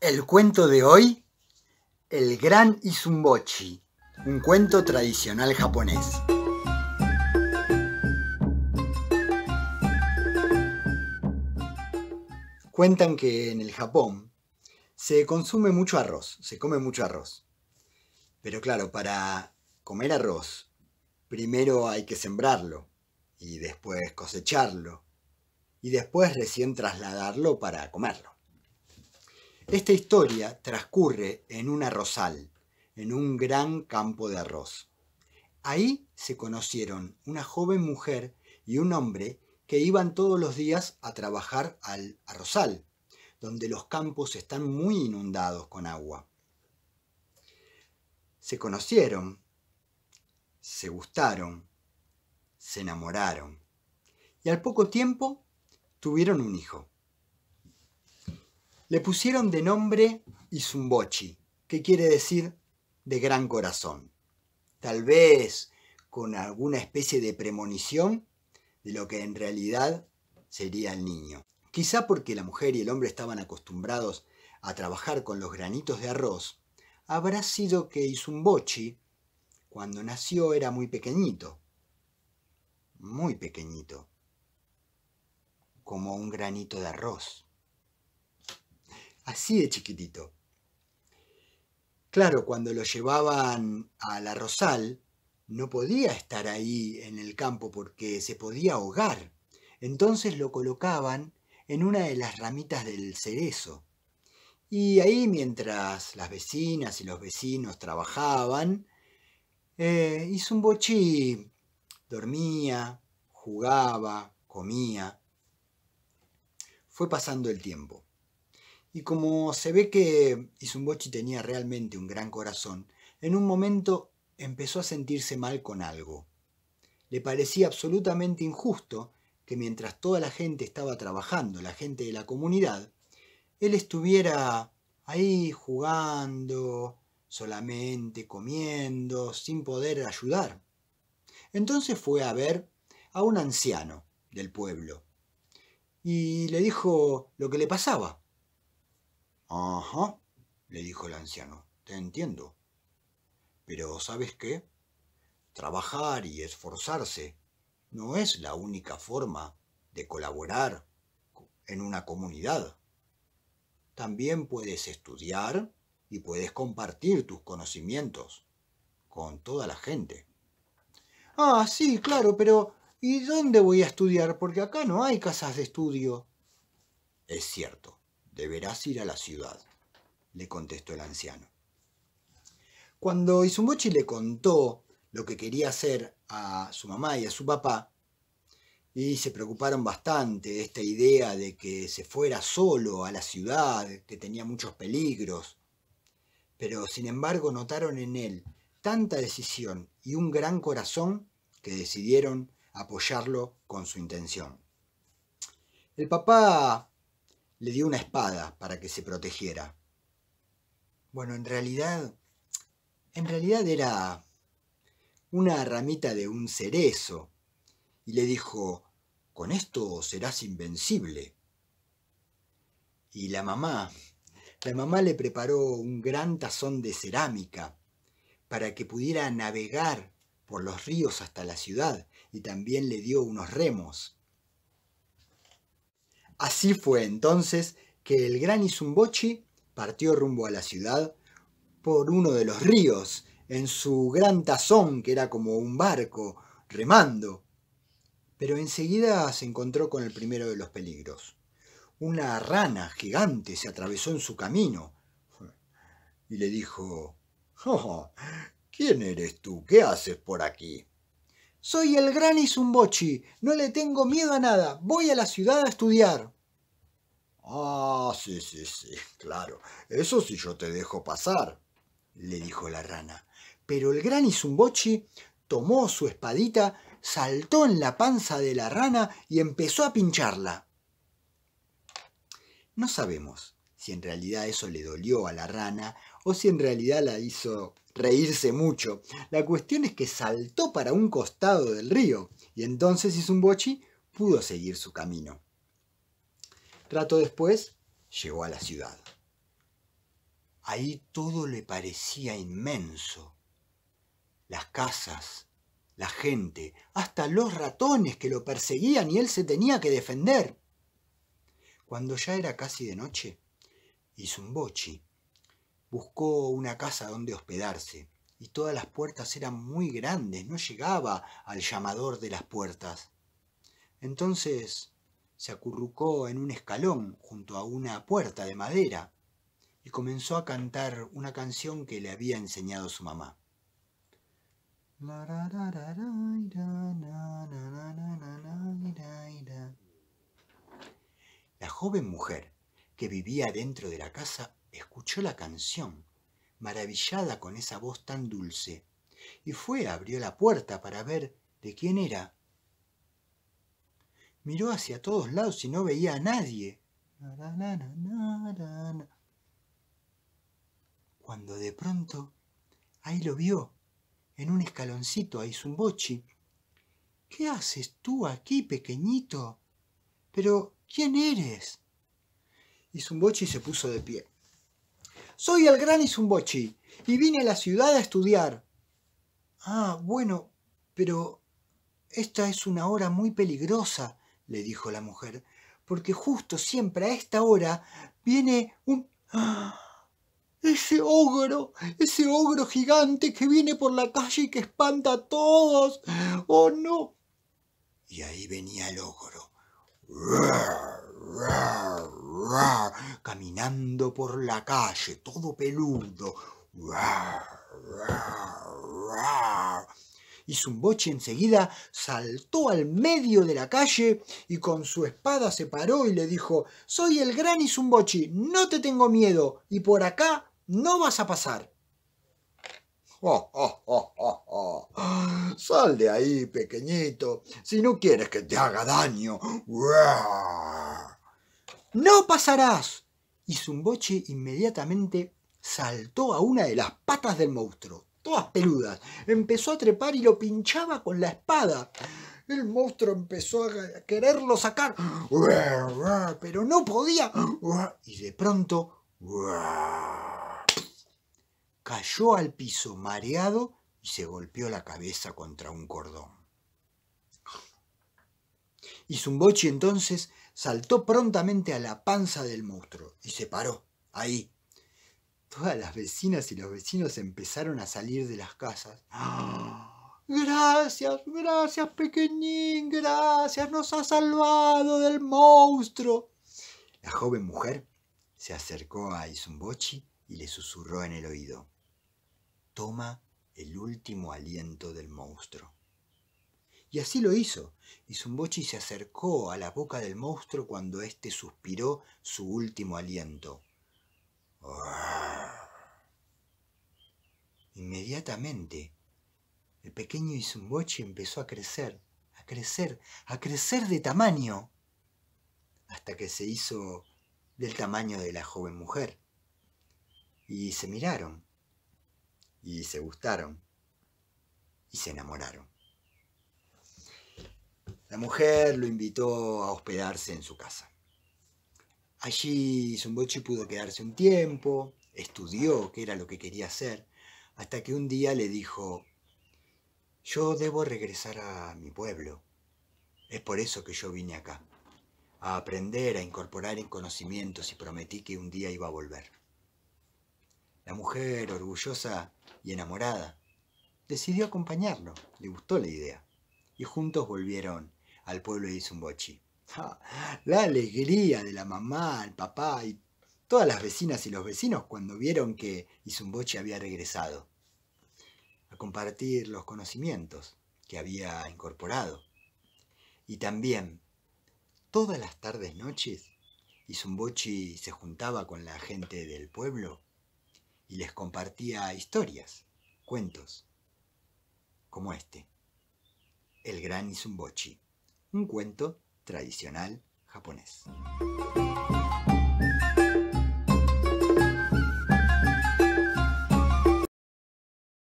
El cuento de hoy, El Gran Izumbochi, un cuento tradicional japonés. Cuentan que en el Japón se consume mucho arroz, se come mucho arroz. Pero claro, para comer arroz, primero hay que sembrarlo y después cosecharlo y después recién trasladarlo para comerlo. Esta historia transcurre en un arrozal, en un gran campo de arroz. Ahí se conocieron una joven mujer y un hombre que iban todos los días a trabajar al arrozal, donde los campos están muy inundados con agua. Se conocieron, se gustaron, se enamoraron y al poco tiempo tuvieron un hijo. Le pusieron de nombre Izumbochi, que quiere decir de gran corazón. Tal vez con alguna especie de premonición de lo que en realidad sería el niño. Quizá porque la mujer y el hombre estaban acostumbrados a trabajar con los granitos de arroz, habrá sido que Izumbochi, cuando nació, era muy pequeñito. Muy pequeñito. Como un granito de arroz así de chiquitito. Claro, cuando lo llevaban a la Rosal, no podía estar ahí en el campo porque se podía ahogar. Entonces lo colocaban en una de las ramitas del cerezo. Y ahí mientras las vecinas y los vecinos trabajaban, eh, hizo un bochi, Dormía, jugaba, comía. Fue pasando el tiempo. Y como se ve que Izumbochi tenía realmente un gran corazón, en un momento empezó a sentirse mal con algo. Le parecía absolutamente injusto que mientras toda la gente estaba trabajando, la gente de la comunidad, él estuviera ahí jugando, solamente comiendo, sin poder ayudar. Entonces fue a ver a un anciano del pueblo y le dijo lo que le pasaba. Ajá, le dijo el anciano, te entiendo. Pero ¿sabes qué? Trabajar y esforzarse no es la única forma de colaborar en una comunidad. También puedes estudiar y puedes compartir tus conocimientos con toda la gente. Ah, sí, claro, pero ¿y dónde voy a estudiar? Porque acá no hay casas de estudio. Es cierto. Deberás ir a la ciudad, le contestó el anciano. Cuando Izumbochi le contó lo que quería hacer a su mamá y a su papá, y se preocuparon bastante de esta idea de que se fuera solo a la ciudad, que tenía muchos peligros, pero sin embargo notaron en él tanta decisión y un gran corazón que decidieron apoyarlo con su intención. El papá le dio una espada para que se protegiera. Bueno, en realidad, en realidad era una ramita de un cerezo, y le dijo, con esto serás invencible. Y la mamá, la mamá le preparó un gran tazón de cerámica para que pudiera navegar por los ríos hasta la ciudad, y también le dio unos remos Así fue entonces que el gran Izumbochi partió rumbo a la ciudad por uno de los ríos, en su gran tazón que era como un barco, remando. Pero enseguida se encontró con el primero de los peligros. Una rana gigante se atravesó en su camino y le dijo, oh, ¿quién eres tú? ¿Qué haces por aquí? Soy el gran Izumbochi, no le tengo miedo a nada, voy a la ciudad a estudiar. Ah, sí, sí, sí, claro. Eso sí yo te dejo pasar, le dijo la rana. Pero el gran Izumbochi tomó su espadita, saltó en la panza de la rana y empezó a pincharla. No sabemos si en realidad eso le dolió a la rana o si en realidad la hizo reírse mucho. La cuestión es que saltó para un costado del río y entonces Isumbochi pudo seguir su camino. Trato después, llegó a la ciudad. Ahí todo le parecía inmenso. Las casas, la gente, hasta los ratones que lo perseguían y él se tenía que defender. Cuando ya era casi de noche, hizo Buscó una casa donde hospedarse y todas las puertas eran muy grandes, no llegaba al llamador de las puertas. Entonces se acurrucó en un escalón junto a una puerta de madera y comenzó a cantar una canción que le había enseñado su mamá. La joven mujer que vivía dentro de la casa escuchó la canción, maravillada con esa voz tan dulce, y fue abrió la puerta para ver de quién era Miró hacia todos lados y no veía a nadie. Cuando de pronto ahí lo vio, en un escaloncito a Izumbochi. ¿Qué haces tú aquí, pequeñito? Pero, ¿quién eres? Izumbochi se puso de pie. Soy el gran Izumbochi y vine a la ciudad a estudiar. Ah, bueno, pero esta es una hora muy peligrosa le dijo la mujer, porque justo siempre a esta hora viene un... ¡Ah! Ese ogro, ese ogro gigante que viene por la calle y que espanta a todos. ¡Oh, no! Y ahí venía el ogro. Caminando por la calle, todo peludo. Y enseguida, saltó al medio de la calle y con su espada se paró y le dijo, soy el gran Izumbochi, no te tengo miedo y por acá no vas a pasar. Oh, oh, oh, Sal de ahí, pequeñito, si no quieres que te haga daño. No pasarás. Y inmediatamente saltó a una de las patas del monstruo todas peludas. Empezó a trepar y lo pinchaba con la espada. El monstruo empezó a quererlo sacar, pero no podía. Y de pronto cayó al piso mareado y se golpeó la cabeza contra un cordón. Y Zumbochi entonces saltó prontamente a la panza del monstruo y se paró, ahí, todas las vecinas y los vecinos empezaron a salir de las casas. ¡Ah! Gracias, gracias pequeñín, gracias, nos ha salvado del monstruo. La joven mujer se acercó a Izumbochi y le susurró en el oído. Toma el último aliento del monstruo. Y así lo hizo. Isumbochi se acercó a la boca del monstruo cuando éste suspiró su último aliento. Inmediatamente, el pequeño Izumbochi empezó a crecer, a crecer, a crecer de tamaño, hasta que se hizo del tamaño de la joven mujer. Y se miraron, y se gustaron, y se enamoraron. La mujer lo invitó a hospedarse en su casa. Allí Zumbochi pudo quedarse un tiempo, estudió qué era lo que quería hacer, hasta que un día le dijo, yo debo regresar a mi pueblo. Es por eso que yo vine acá, a aprender, a incorporar en conocimientos y prometí que un día iba a volver. La mujer, orgullosa y enamorada, decidió acompañarlo, le gustó la idea, y juntos volvieron al pueblo de Zumbochi. La alegría de la mamá, el papá y todas las vecinas y los vecinos cuando vieron que Isumbochi había regresado a compartir los conocimientos que había incorporado. Y también, todas las tardes noches, Isumbochi se juntaba con la gente del pueblo y les compartía historias, cuentos, como este, El Gran Izumbochi, un cuento tradicional japonés.